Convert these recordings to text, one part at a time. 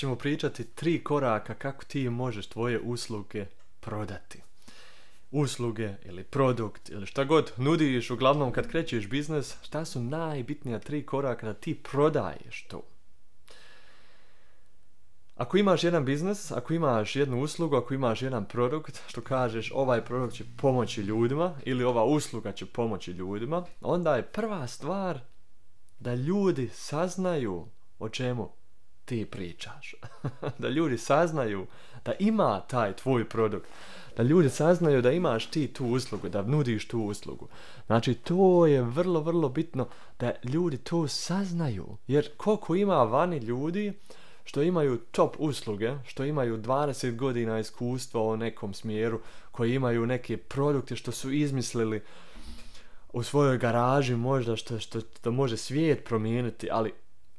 ćemo pričati tri koraka kako ti možeš tvoje usluge prodati. Usluge ili produkt ili šta god nudiš, uglavnom kad krećeš biznes, šta su najbitnija tri koraka da ti prodaješ to? Ako imaš jedan biznes, ako imaš jednu uslugu, ako imaš jedan produkt, što kažeš ovaj produkt će pomoći ljudima ili ova usluga će pomoći ljudima, onda je prva stvar da ljudi saznaju o čemu ti pričaš. da ljudi saznaju da ima taj tvoj produkt. Da ljudi saznaju da imaš ti tu uslugu, da nudiš tu uslugu. Znači, to je vrlo, vrlo bitno da ljudi to saznaju. Jer koliko ima vani ljudi što imaju top usluge, što imaju 20 godina iskustva u nekom smjeru, koji imaju neke produkte što su izmislili u svojoj garaži možda što, što, što može svijet promijeniti, ali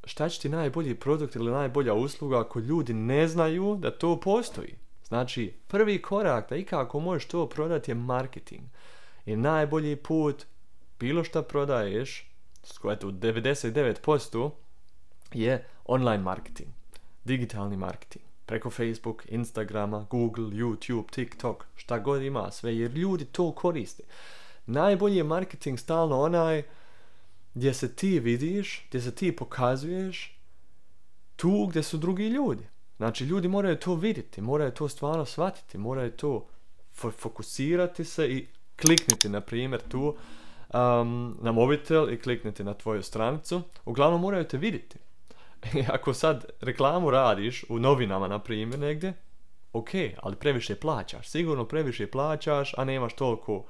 šta će ti najbolji produkt ili najbolja usluga ako ljudi ne znaju da to postoji? Znači, prvi korak da ikako možeš to prodati je marketing. I najbolji put, bilo šta prodaješ, koja je 99%, je online marketing. Digitalni marketing. Preko Facebook, Instagrama, Google, YouTube, TikTok, šta god ima sve, jer ljudi to koriste. Najbolji je marketing stalno onaj gdje se ti vidiš, gdje se ti pokazuješ tu gdje su drugi ljudi. Znači, ljudi moraju to vidjeti, moraju to stvarno shvatiti, moraju to fokusirati se i klikniti, na primjer, tu um, na mobitel i klikniti na tvoju stranicu. Uglavnom, moraju te vidjeti. E, ako sad reklamu radiš u novinama, na primjer, negdje, ok, ali previše plaćaš. Sigurno previše plaćaš, a nemaš toliko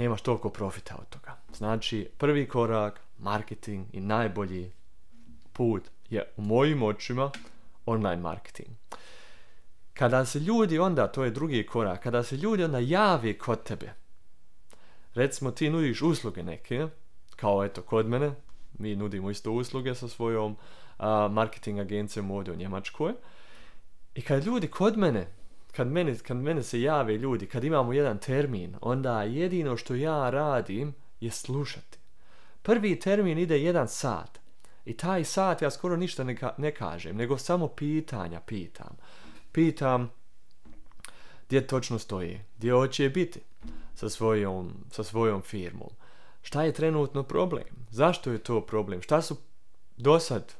nemaš toliko profita od toga. Znači, prvi korak, marketing i najbolji put je u mojim očima online marketing. Kada se ljudi onda, to je drugi korak, kada se ljudi onda jave kod tebe, recimo ti nudiš usluge neke, kao eto kod mene, mi nudimo isto usluge sa svojom marketing agencijom ovdje u Njemačkoj, i kada ljudi kod mene kad meni, kad se jave ljudi, kad imamo jedan termin, onda jedino što ja radim je slušati. Prvi termin ide jedan sat. I taj sat ja skoro ništa ne, ne kažem, nego samo pitanja pitam. Pitam gdje točno stoji, gdje hoće biti sa svojom, sa svojom firmom. Šta je trenutno problem? Zašto je to problem? Šta su do sad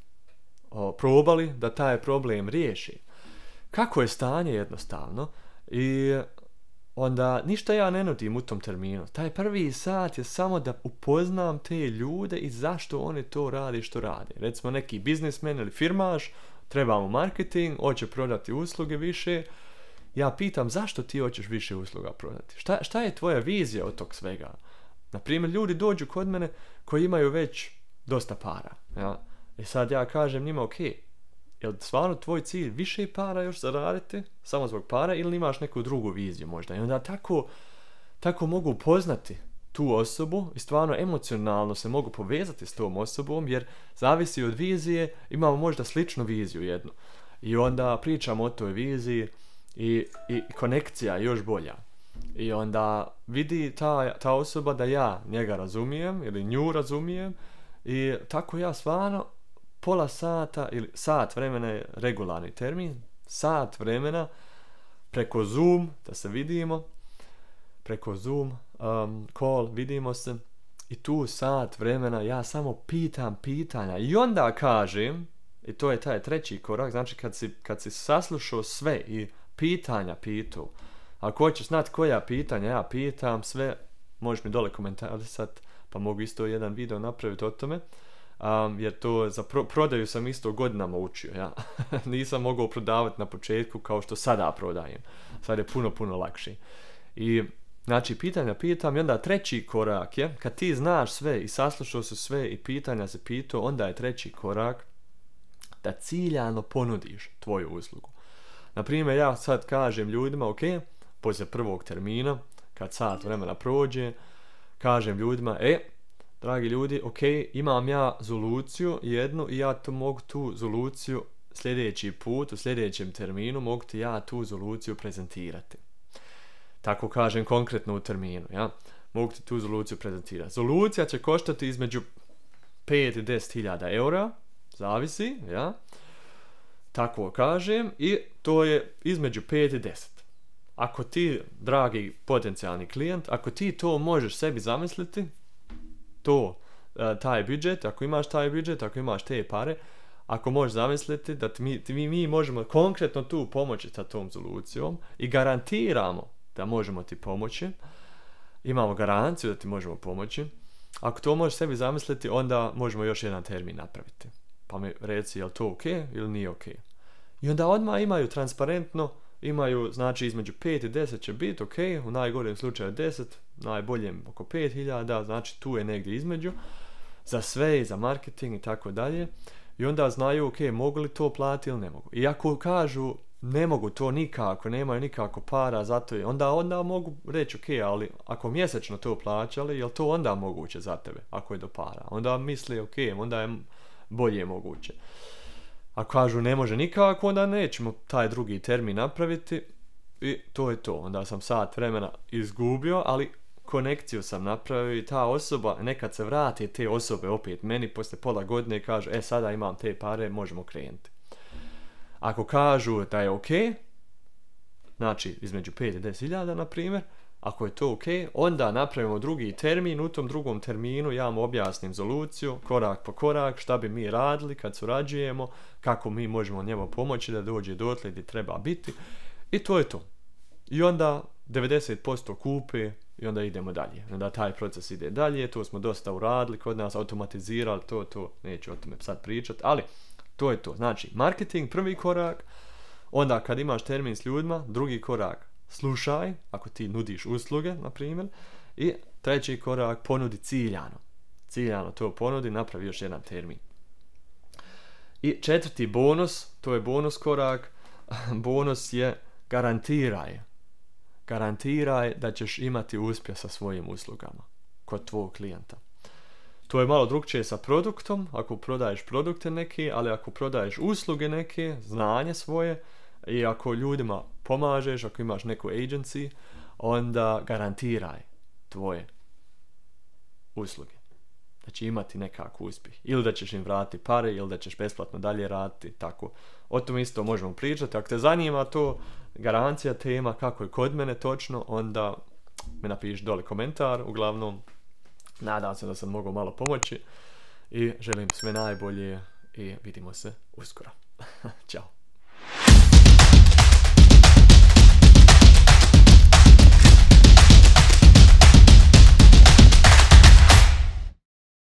probali da taj problem riješi? kako je stanje jednostavno i onda ništa ja ne nudim u tom terminu. Taj prvi sat je samo da upoznam te ljude i zašto oni to rade što rade. Recimo neki biznismen ili firmaš, trebamo marketing, hoće prodati usluge više. Ja pitam zašto ti hoćeš više usluga prodati? Šta, šta je tvoja vizija od tog svega? primjer ljudi dođu kod mene koji imaju već dosta para. I e sad ja kažem njima, ok, li stvarno tvoj cilj više para još zaraditi, samo zbog para, ili imaš neku drugu viziju možda. I onda tako, tako mogu poznati tu osobu i stvarno emocionalno se mogu povezati s tom osobom, jer zavisi od vizije, imamo možda sličnu viziju jednu. I onda pričamo o toj viziji i, i konekcija je još bolja. I onda vidi ta, ta osoba da ja njega razumijem ili nju razumijem i tako ja stvarno pola sata ili sat vremena je regularni termin, sat vremena preko Zoom, da se vidimo, preko Zoom um, call, vidimo se i tu sat vremena ja samo pitam pitanja i onda kažem, i to je taj treći korak, znači kad si, kad si saslušao sve i pitanja pitao, ako hoćeš znat koja pitanja ja pitam, sve možeš mi dole sad pa mogu isto jedan video napraviti o tome jer to za prodaju sam isto godinama učio. Ja. Nisam mogao prodavati na početku kao što sada prodajem. Sad je puno, puno lakše. I Znači, pitanja pitam i onda treći korak je, kad ti znaš sve i saslušao se sve i pitanja se pitao, onda je treći korak da ciljano ponudiš tvoju uslugu. primjer, ja sad kažem ljudima, ok, poslije prvog termina, kad sat vremena prođe, kažem ljudima, e, dragi ljudi, ok, imam ja zoluciju jednu i ja to mogu tu zoluciju sljedeći put, u sljedećem terminu mogu ti ja tu zoluciju prezentirati. Tako kažem konkretno u terminu, ja. Mogu ti tu zoluciju prezentirati. Zolucija će koštati između 5 i 10.000 hiljada eura, zavisi, ja. Tako kažem i to je između 5 i 10. Ako ti, dragi potencijalni klijent, ako ti to možeš sebi zamisliti, to, e, taj budžet, ako imaš taj budžet, ako imaš te pare, ako možeš zamisliti da ti mi, mi možemo konkretno tu pomoći sa tom solucijom i garantiramo da možemo ti pomoći, imamo garanciju da ti možemo pomoći, ako to možeš sebi zamisliti, onda možemo još jedan termin napraviti. Pa mi reci, je li to ok ili nije ok? I onda odmah imaju transparentno, imaju, znači između 5 i 10 će biti ok, u najgorem slučaju 10, najboljem oko 5000, znači tu je negdje između, za sve, i za marketing i tako dalje. I onda znaju, ok, mogu li to platiti ili ne mogu. I ako kažu, ne mogu to nikako, nemaju nikako para, zato je, onda, onda mogu reći, ok, ali ako mjesečno to plaćali, je li to onda moguće za tebe, ako je do para? Onda misli, ok, onda je bolje moguće. Ako kažu ne može nikako, onda nećemo taj drugi termin napraviti i to je to. Onda sam sat vremena izgubio, ali konekciju sam napravio i ta osoba, nekad se vrati te osobe opet meni posle pola godine i kažu e sada imam te pare, možemo krenuti. Ako kažu da je ok, znači između 5 i 10.000 na primjer, ako je to ok, onda napravimo drugi termin, u tom drugom terminu ja vam objasnim soluciju, korak po korak, šta bi mi radili kad surađujemo, kako mi možemo njemu pomoći da dođe dotle gdje treba biti i to je to. I onda 90% kupe i onda idemo dalje. Onda taj proces ide dalje, to smo dosta uradili kod nas, automatizirali to, to, neću o tome sad pričati, ali to je to. Znači, marketing prvi korak, onda kad imaš termin s ljudima, drugi korak slušaj, ako ti nudiš usluge, na primjer, i treći korak ponudi ciljano. Ciljano to ponudi, napravi još jedan termin. I četvrti bonus, to je bonus korak, bonus je garantiraj garantiraj da ćeš imati uspjeh sa svojim uslugama kod tvog klijenta. To je malo drugčije sa produktom, ako prodaješ produkte neke, ali ako prodaješ usluge neke, znanje svoje, i ako ljudima pomažeš, ako imaš neku agency, onda garantiraj tvoje usluge da će imati nekakav uspjeh. Ili da ćeš im vratiti pare, ili da ćeš besplatno dalje raditi, tako. O tom isto možemo pričati. Ako te zanima to, garancija tema, kako je kod mene točno, onda mi napiši dole komentar. Uglavnom, nadam se da sam mogao malo pomoći i želim sve najbolje i vidimo se uskoro. Ćao.